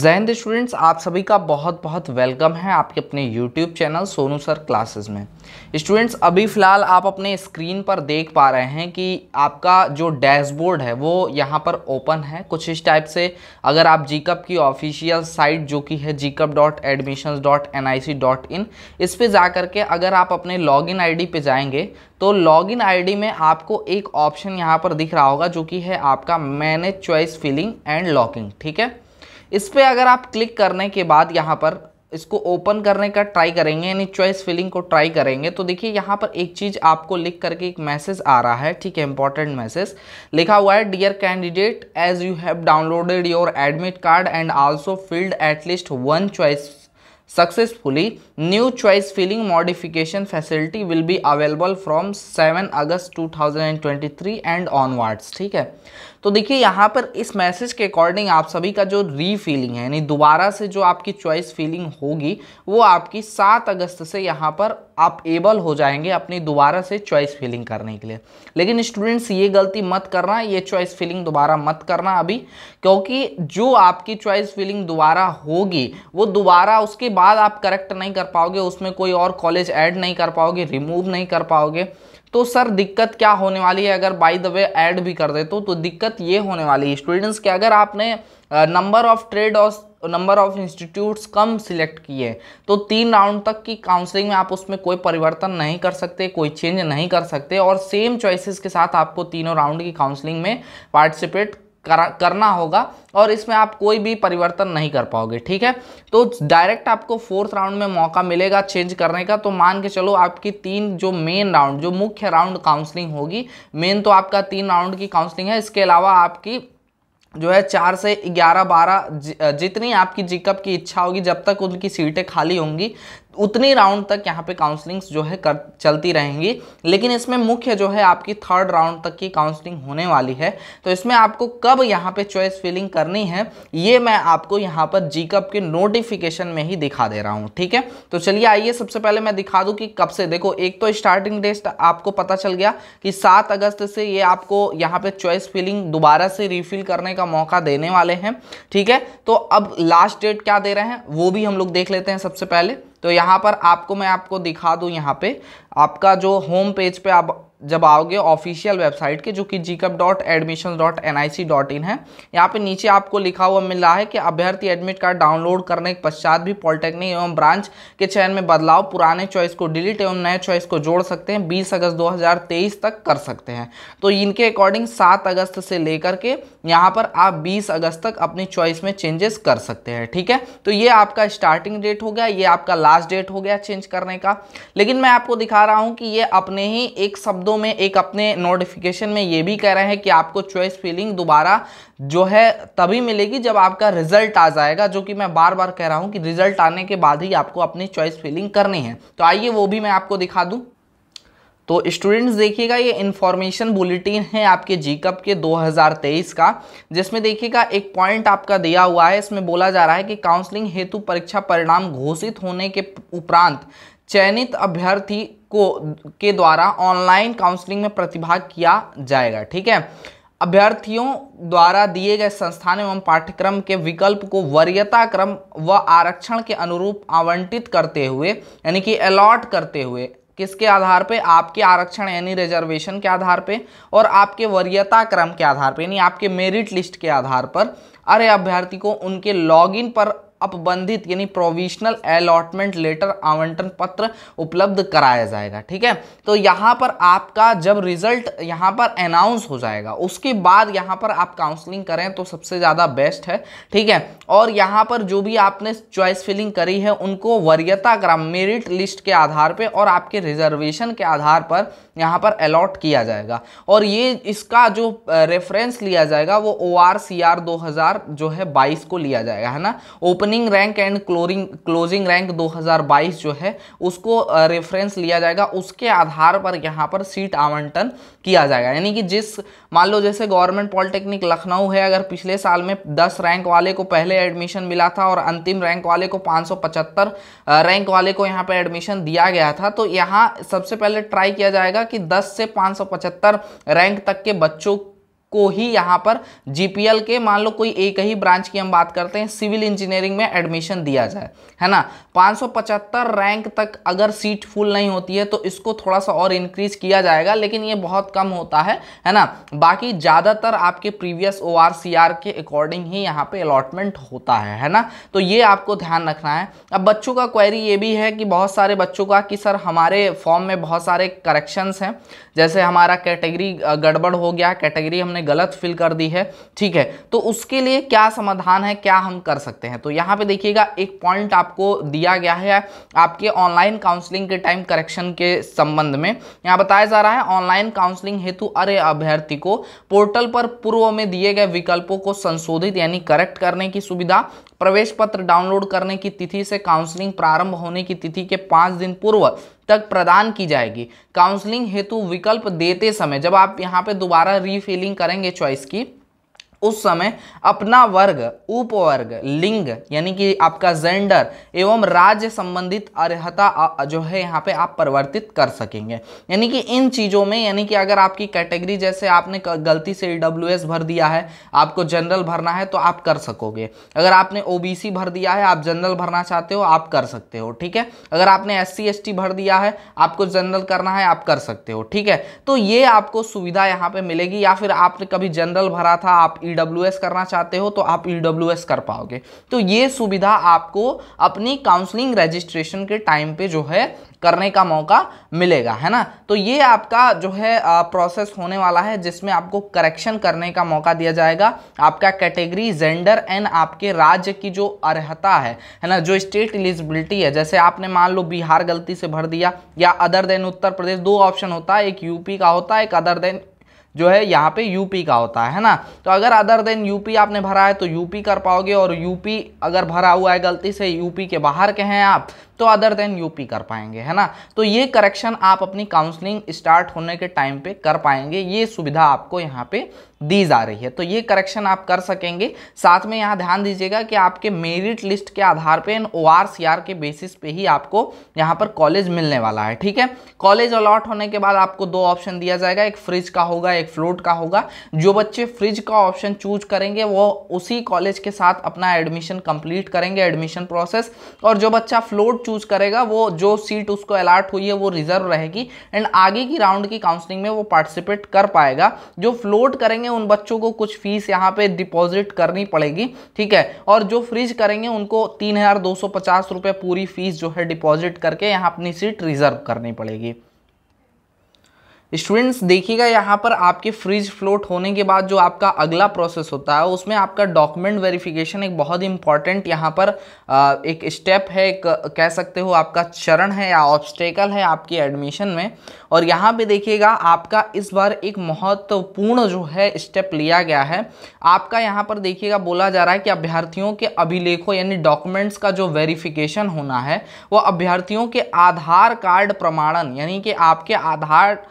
Jain students आप सभी का बहुत बहुत वेलकम है आपके अपने YouTube channel Sonu sir classes में स्टूडेंट्स अभी फ़िलहाल आप अपने स्क्रीन पर देख पा रहे हैं कि आपका जो डैशबोर्ड है वो यहाँ पर ओपन है कुछ इस टाइप से अगर आप जीकप की ऑफिशियल साइट जो कि है jeecup dot admission dot N I C dot in इस पर जा करके अगर आप अपने लॉग इन आई डी पर जाएंगे तो लॉग इन आई डी में आपको एक ऑप्शन यहाँ पर दिख रहा होगा जो कि है आपका manage choice filling and locking ठीक है इस पर अगर आप क्लिक करने के बाद यहाँ पर इसको ओपन करने का ट्राई करेंगे यानी चॉइस फिलिंग को ट्राई करेंगे तो देखिए यहाँ पर एक चीज़ आपको लिख करके एक मैसेज आ रहा है ठीक है इंपॉर्टेंट मैसेज लिखा हुआ है dear candidate as you have downloaded your admit card and also filled at least one choice successfully new choice filling modification facility will be available from seven August to end onwards ठीक है तो देखिए यहाँ पर इस मैसेज के according आप सभी का जो री फीलिंग है यानी दोबारा से जो आपकी चॉइस फीलिंग होगी वो आपकी सात अगस्त से यहाँ पर आप एबल हो जाएंगे अपनी दोबारा से चॉइस फीलिंग करने के लिए लेकिन स्टूडेंट्स ये गलती मत करना ये चॉइस फीलिंग दोबारा मत करना अभी क्योंकि जो आपकी चॉइस फीलिंग दोबारा होगी वो दोबारा उसके बाद आप करेक्ट नहीं कर पाओगे उसमें कोई और कॉलेज ऐड नहीं कर पाओगे रिमूव नहीं कर पाओगे तो सर दिक्कत क्या होने वाली है अगर बाई द वे ऐड भी कर दे तो तो दिक्कत ये होने वाली है स्टूडेंट्स कि अगर आपने नंबर ऑफ ट्रेड और नंबर ऑफ इंस्टीट्यूट्स कम सिलेक्ट किए तो तीन राउंड तक की काउंसलिंग में आप उसमें कोई परिवर्तन नहीं कर सकते कोई चेंज नहीं कर सकते और सेम चॉइसेस के साथ आपको तीनों राउंड की काउंसलिंग में पार्टिसिपेट करना होगा और इसमें आप कोई भी परिवर्तन नहीं कर पाओगे ठीक है तो डायरेक्ट आपको फोर्थ राउंड में मौका मिलेगा चेंज करने का तो मान के चलो आपकी तीन जो मेन राउंड जो मुख्य राउंड काउंसलिंग होगी मेन तो आपका तीन राउंड की काउंसलिंग है इसके अलावा आपकी जो है चार से ग्यारह बारह जितनी आपकी जिकअप की इच्छा होगी जब तक उनकी सीटें खाली होंगी उतनी राउंड तक यहाँ पे काउंसलिंग्स जो है कर चलती रहेंगी लेकिन इसमें मुख्य जो है आपकी थर्ड राउंड तक की काउंसलिंग होने वाली है तो इसमें आपको कब यहाँ पे चॉइस फिलिंग करनी है ये मैं आपको यहाँ पर जी कप के नोटिफिकेशन में ही दिखा दे रहा हूँ ठीक है तो चलिए आइए सबसे पहले मैं दिखा दूँ कि कब से देखो एक तो स्टार्टिंग डेट आपको पता चल गया कि सात अगस्त से ये आपको यहाँ पर चॉइस फिलिंग दोबारा से रिफिल करने का मौका देने वाले हैं ठीक है तो अब लास्ट डेट क्या दे रहे हैं वो भी हम लोग देख लेते हैं सबसे पहले तो यहाँ पर आपको मैं आपको दिखा दूँ यहाँ पे आपका जो होम पेज पे आप जब आओगे ऑफिशियल वेबसाइट के जो कि jeecup dot admission dot N I C dot in है यहाँ पे नीचे आपको लिखा हुआ मिल रहा है कि अभ्यर्थी एडमिट कार्ड डाउनलोड करने के पश्चात भी पॉलिटेक्निक एवं ब्रांच के चयन में बदलाव पुराने चॉइस को डिलीट एवं नए चॉइस को जोड़ सकते हैं बीस अगस्त दो तक कर सकते हैं तो इनके अकॉर्डिंग सात अगस्त से लेकर के यहाँ पर आप बीस अगस्त तक अपनी चॉइस में चेंजेस कर सकते हैं ठीक है तो ये आपका स्टार्टिंग डेट हो गया ये आपका लास्ट डेट हो गया चेंज करने का लेकिन मैं आपको दिखा रहा हूँ कि ये अपने ही एक शब्दों शब्दों में एक अपने नोटिफिकेशन में ये भी कह रहे हैं कि आपको चॉइस फीलिंग दोबारा जो है तभी मिलेगी जब आपका रिजल्ट आ जाएगा जो कि मैं बार बार कह रहा हूँ कि रिजल्ट आने के बाद ही आपको अपनी चॉइस फीलिंग करनी है तो आइए वो भी मैं आपको दिखा दूँ तो स्टूडेंट्स देखिएगा ये इन्फॉर्मेशन बुलेटिन है आपके जी कप के 2023 का जिसमें देखिएगा एक पॉइंट आपका दिया हुआ है इसमें बोला जा रहा है कि काउंसलिंग हेतु परीक्षा परिणाम घोषित होने के उपरांत चयनित अभ्यर्थी को के द्वारा ऑनलाइन काउंसलिंग में प्रतिभाग किया जाएगा ठीक है अभ्यर्थियों द्वारा दिए गए संस्थान एवं पाठ्यक्रम के विकल्प को वरीयता क्रम व आरक्षण के अनुरूप आवंटित करते हुए यानी कि अलॉट करते हुए किसके आधार पे आपके आरक्षण यानी रिजर्वेशन के आधार पे और आपके वरीयता क्रम के आधार पे यानी आपके मेरिट लिस्ट के आधार पर अरे अभ्यर्थी को उनके लॉगिन पर अपबंधित यानी प्रोविशनल अलॉटमेंट लेटर आवंटन पत्र उपलब्ध कराया जाएगा ठीक है तो यहाँ पर आपका जब रिजल्ट यहाँ पर अनाउंस हो जाएगा उसके बाद यहाँ पर आप काउंसलिंग करें तो सबसे ज़्यादा बेस्ट है ठीक है और यहाँ पर जो भी आपने चॉइस फिलिंग करी है उनको वरीयता क्रम मेरिट लिस्ट के आधार पर और आपके रिजर्वेशन के आधार पर यहाँ पर अलॉट किया जाएगा और ये इसका जो रेफरेंस लिया जाएगा वो ओ आर सी आर दो हज़ार जो है बाईस को लिया जाएगा है ना open opening rank and closing closing rank 2022 जो है उसको रेफरेंस लिया जाएगा उसके आधार पर यहाँ पर सीट आवंटन किया जाएगा यानी कि जिस मान लो जैसे गवर्नमेंट पॉलिटेक्निक लखनऊ है अगर पिछले साल में 10 रैंक वाले को पहले एडमिशन मिला था और अंतिम रैंक वाले को पाँच रैंक वाले को यहाँ पर एडमिशन दिया गया था तो यहाँ सबसे पहले ट्राई किया जाएगा कि दस से पाँच रैंक तक के बच्चों को ही यहाँ पर जीपीएल के मान लो कोई एक ही ब्रांच की हम बात करते हैं सिविल इंजीनियरिंग में एडमिशन दिया जाए है ना 575 रैंक तक अगर सीट फुल नहीं होती है तो इसको थोड़ा सा और इंक्रीज किया जाएगा लेकिन ये बहुत कम होता है है ना बाकी ज़्यादातर आपके प्रीवियस ओ के अकॉर्डिंग ही यहाँ पर अलॉटमेंट होता है है ना तो ये आपको ध्यान रखना है अब बच्चों का क्वेरी ये भी है कि बहुत सारे बच्चों का कि सर हमारे फॉर्म में बहुत सारे करेक्शंस हैं जैसे हमारा कैटेगरी गड़बड़ हो गया कैटेगरी हमने आपने गलत फिल कर दी है ठीक है तो उसके लिए क्या समाधान है क्या हम कर सकते हैं तो यहाँ पे देखिएगा एक पॉइंट आपको दिया गया है आपके ऑनलाइन काउंसलिंग के टाइम करेक्शन के संबंध में यहाँ बताया जा रहा है ऑनलाइन काउंसलिंग हेतु अरे अभ्यर्थी को पोर्टल पर पूर्व में दिए गए विकल्पों को संशोधित यानी करेक्ट करने की सुविधा प्रवेश पत्र डाउनलोड करने की तिथि से काउंसलिंग प्रारंभ होने की तिथि के पाँच दिन पूर्व तक प्रदान की जाएगी काउंसलिंग हेतु विकल्प देते समय जब आप यहाँ पे दोबारा रीफिलिंग करेंगे चॉइस की उस समय अपना वर्ग उपवर्ग लिंग यानी कि आपका जेंडर एवं राज्य संबंधित अर्हता जो है यहाँ पे आप परिवर्तित कर सकेंगे यानी कि इन चीज़ों में यानी कि अगर आपकी कैटेगरी जैसे आपने गलती से ई भर दिया है आपको जनरल भरना है तो आप कर सकोगे अगर आपने ओ भर दिया है आप जनरल भरना चाहते हो आप कर सकते हो ठीक है अगर आपने एस सी भर दिया है आपको जनरल करना है आप कर सकते हो ठीक है तो ये आपको सुविधा यहाँ पे मिलेगी या फिर आपने कभी जनरल भरा था आप ई ई e करना चाहते हो तो आप ई e कर पाओगे तो ये सुविधा आपको अपनी काउंसलिंग रजिस्ट्रेशन के टाइम पे जो है करने का मौका मिलेगा है ना तो ये आपका जो है प्रोसेस होने वाला है जिसमें आपको करेक्शन करने का मौका दिया जाएगा आपका कैटेगरी जेंडर एंड आपके राज्य की जो अर्हता है है ना जो स्टेट एलिजिबिलिटी है जैसे आपने मान लो बिहार गलती से भर दिया या अदर देन उत्तर प्रदेश दो ऑप्शन होता है एक यूपी का होता है एक अदर देन जो है यहाँ पे यूपी का होता है ना तो अगर अदर देन यूपी आपने भरा है तो यूपी कर पाओगे और यूपी अगर भरा हुआ है गलती से यूपी के बाहर के हैं आप तो अदर देन यूपी कर पाएंगे है ना तो ये करेक्शन आप अपनी काउंसलिंग स्टार्ट होने के टाइम पे कर पाएंगे ये सुविधा आपको यहाँ पे दी जा रही है तो ये करेक्शन आप कर सकेंगे साथ में यहाँ ध्यान दीजिएगा कि आपके मेरिट लिस्ट के आधार पे N O R C R के बेसिस पे ही आपको यहाँ पर कॉलेज मिलने वाला है ठीक है कॉलेज अलॉट होने के बाद आपको दो ऑप्शन दिया जाएगा एक फ्रिज का होगा एक फ्लोट का होगा जो बच्चे फ्रिज का ऑप्शन चूज करेंगे वो उसी कॉलेज के साथ अपना एडमिशन कंप्लीट करेंगे एडमिशन प्रोसेस और जो बच्चा फ्लोट चूज करेगा वो जो सीट उसको अलाट हुई है वो रिजर्व रहेगी एंड आगे की राउंड की काउंसलिंग में वो पार्टिसिपेट कर पाएगा जो फ्लोट करेंगे उन बच्चों को कुछ फीस यहाँ पे डिपॉजिट करनी पड़ेगी ठीक है और जो फ्रिज करेंगे उनको तीन हजार दो सौ पचास रुपये पूरी फीस जो है डिपॉजिट करके यहाँ अपनी सीट रिजर्व करनी पड़ेगी स्टूडेंट्स देखिएगा यहाँ पर आपके फ्रिज फ्लोट होने के बाद जो आपका अगला प्रोसेस होता है उसमें आपका डॉक्यूमेंट वेरिफिकेशन एक बहुत इंपॉर्टेंट यहाँ पर एक स्टेप है एक कह सकते हो आपका चरण है या ऑब्स्टेकल है आपकी एडमिशन में और यहाँ पे देखिएगा आपका इस बार एक महत्वपूर्ण जो है स्टेप लिया गया है आपका यहाँ पर देखिएगा बोला जा रहा है कि अभ्यर्थियों के अभिलेखों यानी डॉक्यूमेंट्स का जो वेरिफिकेशन होना है वो अभ्यर्थियों के आधार कार्ड प्रमाणन यानी कि आपके आधार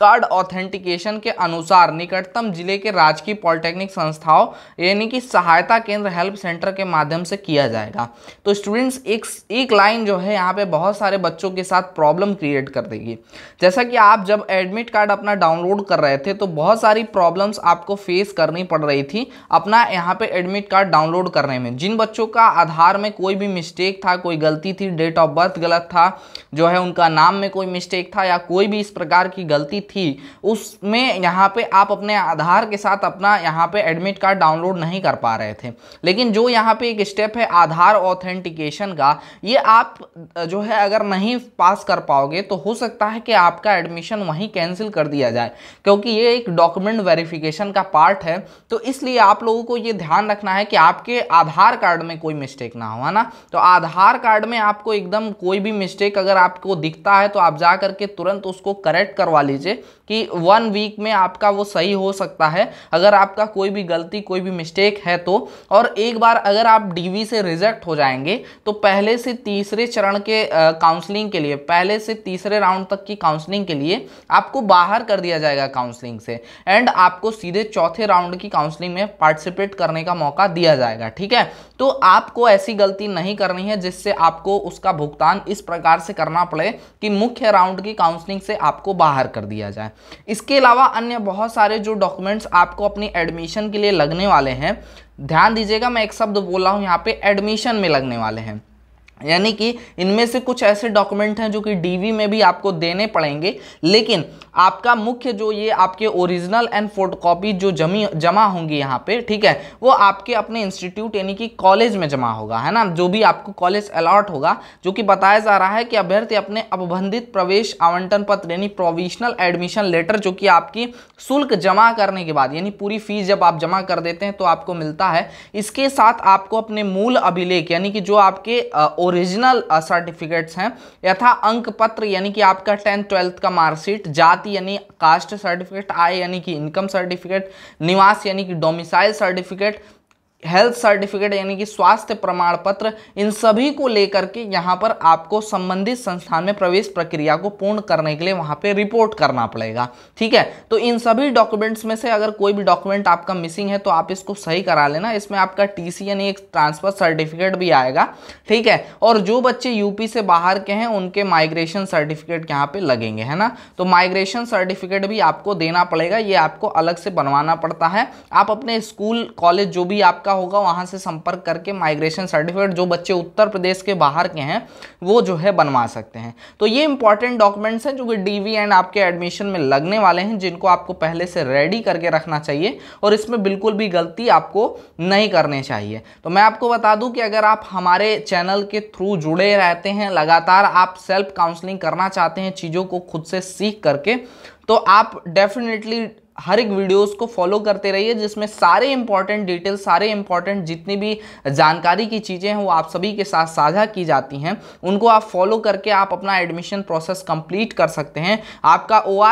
कार्ड ऑथेंटिकेशन के अनुसार निकटतम जिले के राजकीय पॉलिटेक्निक संस्थाओं यानी कि सहायता केंद्र हेल्प सेंटर के माध्यम से किया जाएगा तो स्टूडेंट्स एक एक लाइन जो है यहाँ पे बहुत सारे बच्चों के साथ प्रॉब्लम क्रिएट कर देगी जैसा कि आप जब एडमिट कार्ड अपना डाउनलोड कर रहे थे तो बहुत सारी प्रॉब्लम्स आपको फेस करनी पड़ रही थी अपना यहाँ पर एडमिट कार्ड डाउनलोड करने में जिन बच्चों का आधार में कोई भी मिस्टेक था कोई गलती थी डेट ऑफ बर्थ गलत था जो है उनका नाम में कोई मिस्टेक था या कोई भी इस प्रकार की गलती थी उसमें यहाँ पे आप अपने आधार के साथ अपना यहाँ पे एडमिट कार्ड डाउनलोड नहीं कर पा रहे थे लेकिन जो यहाँ पे एक स्टेप है आधार ऑथेंटिकेशन का ये आप जो है अगर नहीं पास कर पाओगे तो हो सकता है कि आपका एडमिशन वहीं कैंसिल कर दिया जाए क्योंकि ये एक डॉक्यूमेंट वेरिफिकेशन का पार्ट है तो इसलिए आप लोगों को ये ध्यान रखना है कि आपके आधार कार्ड में कोई मिस्टेक ना हो है ना तो आधार कार्ड में आपको एकदम कोई भी मिस्टेक अगर आपको दिखता है तो आप जा करके तुरंत उसको करेक्ट करवा लीजिए कि वन वीक में आपका वो सही हो सकता है अगर आपका कोई भी गलती कोई भी मिस्टेक है तो और एक बार अगर आप डीवी से रिजेक्ट हो जाएंगे तो पहले से तीसरे चरण के काउंसलिंग के लिए पहले से तीसरे राउंड तक की काउंसलिंग के लिए आपको बाहर कर दिया जाएगा काउंसलिंग से एंड आपको सीधे चौथे राउंड की काउंसलिंग में पार्टिसिपेट करने का मौका दिया जाएगा ठीक है तो आपको ऐसी गलती नहीं करनी है जिससे आपको उसका भुगतान इस प्रकार से करना पड़े कि मुख्य राउंड की काउंसलिंग से आपको बाहर कर दिया जाए इसके अलावा अन्य बहुत सारे जो डॉक्यूमेंट्स आपको अपनी एडमिशन के लिए लगने वाले हैं ध्यान दीजिएगा मैं एक शब्द बोल रहा हूँ यहाँ पे एडमिशन में लगने वाले हैं यानी कि इनमें से कुछ ऐसे डॉक्यूमेंट हैं जो कि डीवी में भी आपको देने पड़ेंगे लेकिन आपका मुख्य जो ये आपके ओरिजिनल एंड फोटोकॉपी जो जमी जमा होंगी यहाँ पे ठीक है वो आपके अपने इंस्टीट्यूट यानी कि कॉलेज में जमा होगा है ना जो भी आपको कॉलेज अलॉट होगा जो कि बताया जा रहा है कि अभ्यर्थी अपने अपबंधित प्रवेश आवंटन पत्र यानी प्रोविजनल एडमिशन लेटर जो कि आपकी शुल्क जमा करने के बाद यानी पूरी फीस जब आप जमा कर देते हैं तो आपको मिलता है इसके साथ आपको अपने मूल अभिलेख यानी कि जो आपके ओरिजिनल सर्टिफिकेट्स हैं यथा अंक पत्र यानी कि आपका टेंथ ट्वेल्थ का मार्कशीट जाति यानी कास्ट सर्टिफिकेट आय यानी कि इनकम सर्टिफिकेट निवास यानी कि डोमिसाइल सर्टिफिकेट हेल्थ सर्टिफिकेट यानी कि स्वास्थ्य प्रमाण पत्र इन सभी को लेकर के यहाँ पर आपको संबंधित संस्थान में प्रवेश प्रक्रिया को पूर्ण करने के लिए वहाँ पे रिपोर्ट करना पड़ेगा ठीक है तो इन सभी डॉक्यूमेंट्स में से अगर कोई भी डॉक्यूमेंट आपका मिसिंग है तो आप इसको सही करा लेना इसमें आपका टी यानी एक ट्रांसफर सर्टिफिकेट भी आएगा ठीक है और जो बच्चे यूपी से बाहर के हैं उनके माइग्रेशन सर्टिफिकेट यहाँ पर लगेंगे है ना तो माइग्रेशन सर्टिफिकेट भी आपको देना पड़ेगा ये आपको अलग से बनवाना पड़ता है आप अपने स्कूल कॉलेज जो भी आपका का होगा वहाँ से संपर्क करके माइग्रेशन सर्टिफिकेट जो बच्चे उत्तर प्रदेश के बाहर के हैं वो जो है बनवा सकते हैं तो ये इंपॉर्टेंट डॉक्यूमेंट्स हैं जो कि डी एंड आपके एडमिशन में लगने वाले हैं जिनको आपको पहले से रेडी करके रखना चाहिए और इसमें बिल्कुल भी गलती आपको नहीं करनी चाहिए तो मैं आपको बता दूँ कि अगर आप हमारे चैनल के थ्रू जुड़े रहते हैं लगातार आप सेल्फ काउंसलिंग करना चाहते हैं चीज़ों को खुद से सीख करके तो आप डेफिनेटली हर एक वीडियोस को फॉलो करते रहिए जिसमें सारे इंपॉर्टेंट डिटेल सारे इंपॉर्टेंट जितनी भी जानकारी की चीज़ें हैं वो आप सभी के साथ साझा की जाती हैं उनको आप फॉलो करके आप अपना एडमिशन प्रोसेस कंप्लीट कर सकते हैं आपका ओ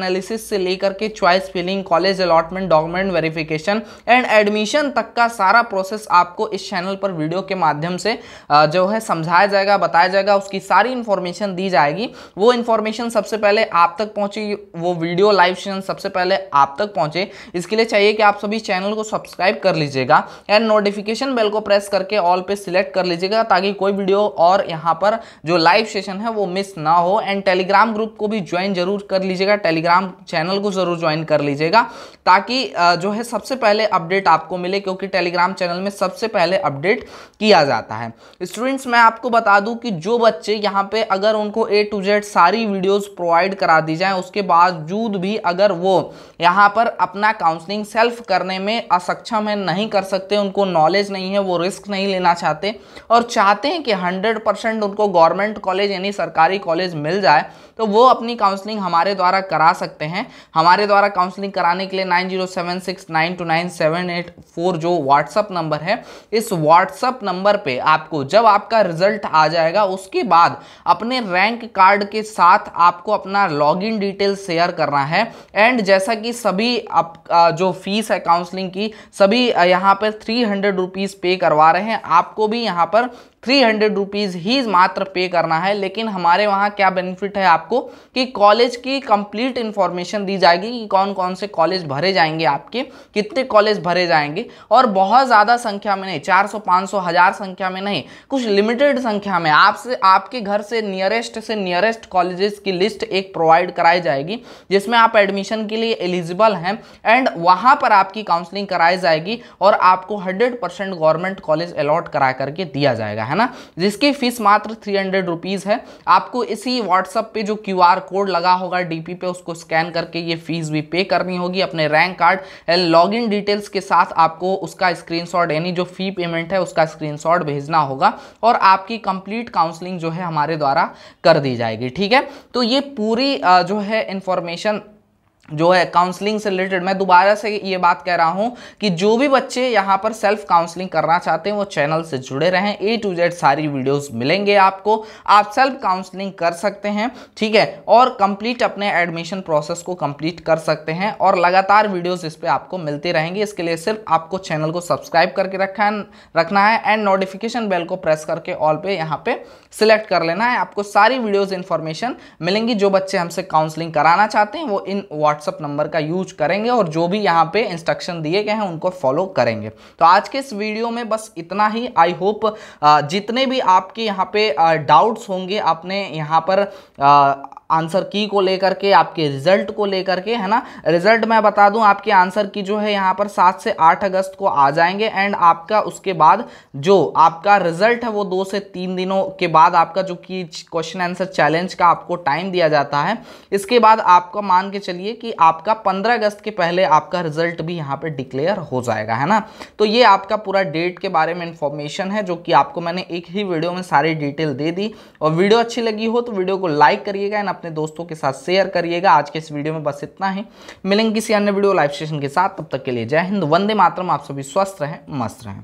एनालिसिस से लेकर के choice filling college allotment document verification and admission तक का सारा प्रोसेस आपको इस चैनल पर वीडियो के माध्यम से जो है समझाया जाएगा बताया जाएगा उसकी सारी इन्फॉर्मेशन दी जाएगी वो इन्फॉर्मेशन सबसे पहले आप तक पहुँची वो वीडियो लाइव सेशन सबसे पहले पहले आप तक पहुंचे इसके लिए चाहिए कि आप सभी चैनल को सब्सक्राइब कर लीजिएगा एंड नोटिफिकेशन बेल को प्रेस करके ऑल पे सिलेक्ट कर लीजिएगा ताकि कोई वीडियो और यहाँ पर जो लाइव सेशन है वो मिस ना हो एंड टेलीग्राम ग्रुप को भी ज्वाइन जरूर कर लीजिएगा टेलीग्राम चैनल को जरूर ज्वाइन कर लीजिएगा ताकि जो है सबसे पहले अपडेट आपको मिले क्योंकि टेलीग्राम चैनल में सबसे पहले अपडेट किया जाता है स्टूडेंट्स मैं आपको बता दूं कि जो बच्चे यहाँ पे अगर उनको ए टू जेड सारी वीडियोस प्रोवाइड करा दी जाए उसके बावजूद भी अगर वो यहाँ पर अपना काउंसलिंग सेल्फ करने में असक्षम है नहीं कर सकते उनको नॉलेज नहीं है वो रिस्क नहीं लेना चाहते और चाहते हैं कि हंड्रेड परसेंट उनको गवर्नमेंट कॉलेज यानी सरकारी कॉलेज मिल जाए तो वो अपनी काउंसलिंग हमारे द्वारा करा सकते हैं हमारे द्वारा काउंसलिंग कराने के लिए nine zero seven six nine two nine seven eight four जो व्हाट्सअप नंबर है इस व्हाट्सअप नंबर पे आपको जब आपका रिजल्ट आ जाएगा उसके बाद अपने रैंक कार्ड के साथ आपको अपना लॉगिन डिटेल शेयर करना है एंड जैसा कि सभी आप जो फीस है काउंसलिंग की सभी यहाँ पर थ्री हंड्रेड रुपीज़ पे करवा रहे हैं आपको भी यहाँ पर थ्री हंड्रेड रुपीज़ ही मात्र पे करना है लेकिन हमारे वहाँ क्या बेनिफिट है आपको कि कॉलेज की कंप्लीट इन्फॉर्मेशन दी जाएगी कि कौन कौन से कॉलेज भरे जाएंगे आपके कितने कॉलेज भरे जाएंगे और बहुत ज़्यादा संख्या में नहीं चार सौ पाँच सौ हज़ार संख्या में नहीं कुछ लिमिटेड संख्या में आपसे आपके घर से नियरेस्ट से नियरेस्ट कॉलेजेस की लिस्ट एक प्रोवाइड कराई जाएगी जिसमें आप एडमिशन के लिए एलिजिबल हैं एंड वहाँ पर आपकी काउंसलिंग कराई जाएगी और आपको हंड्रेड गवर्नमेंट कॉलेज अलॉट करा करके दिया जाएगा है ना जिसकी फीस मात्र थ्री हंड्रेड रुपीज़ है आपको इसी व्हाट्सअप पे जो क्यू आर कोड लगा होगा डीपी पे उसको स्कैन करके ये फीस भी पे करनी होगी अपने rank card log in details के साथ आपको उसका शॉट यानी जो फी पेमेंट है उसका शॉट भेजना होगा और आपकी कंप्लीट काउंसलिंग जो है हमारे द्वारा कर दी जाएगी ठीक है तो ये पूरी जो है इंफॉर्मेशन जो है काउंसलिंग से रिलेटेड मैं दोबारा से ये बात कह रहा हूँ कि जो भी बच्चे यहाँ पर सेल्फ काउंसलिंग करना चाहते हैं वो चैनल से जुड़े रहें ए टू जेड सारी वीडियोस मिलेंगे आपको आप सेल्फ काउंसलिंग कर सकते हैं ठीक है और कंप्लीट अपने एडमिशन प्रोसेस को कंप्लीट कर सकते हैं और लगातार वीडियोज़ इस पर आपको मिलती रहेंगी इसके लिए सिर्फ आपको चैनल को सब्सक्राइब करके रखा है रखना है एंड नोटिफिकेशन बेल को प्रेस करके ऑल पे यहाँ पे सिलेक्ट कर लेना है आपको सारी वीडियोज़ इन्फॉर्मेशन मिलेंगी जो बच्चे हमसे काउंसलिंग कराना चाहते हैं वो इन व्हाट व्हाट्सअप नंबर का यूज करेंगे और जो भी यहाँ पे इंस्ट्रक्शन दिए गए हैं उनको फॉलो करेंगे तो आज के इस वीडियो में बस इतना ही आई होप जितने भी आपके यहाँ पे डाउट्स होंगे आपने यहाँ पर आंसर की को लेकर के आपके रिजल्ट को लेकर के है ना रिजल्ट मैं बता दूं आपके आंसर की जो है यहाँ पर सात से आठ अगस्त को आ जाएंगे एंड आपका उसके बाद जो आपका रिजल्ट है वो दो से तीन दिनों के बाद आपका जो कि क्वेश्चन आंसर चैलेंज का आपको टाइम दिया जाता है इसके बाद आपका मान के चलिए कि आपका पंद्रह अगस्त के पहले आपका रिजल्ट भी यहाँ पर डिक्लेयर हो जाएगा है ना तो ये आपका पूरा डेट के बारे में इंफॉर्मेशन है जो कि आपको मैंने एक ही वीडियो में सारी डिटेल दे दी और वीडियो अच्छी लगी हो तो वीडियो को लाइक करिएगा एंड अपने दोस्तों के साथ शेयर करिएगा आज के इस वीडियो में बस इतना ही मिलेंगे किसी अन्य वीडियो लाइव सेशन के साथ तब तक के लिए जय हिंद वंदे मातरम आप सभी स्वस्थ रहें मस्त रहें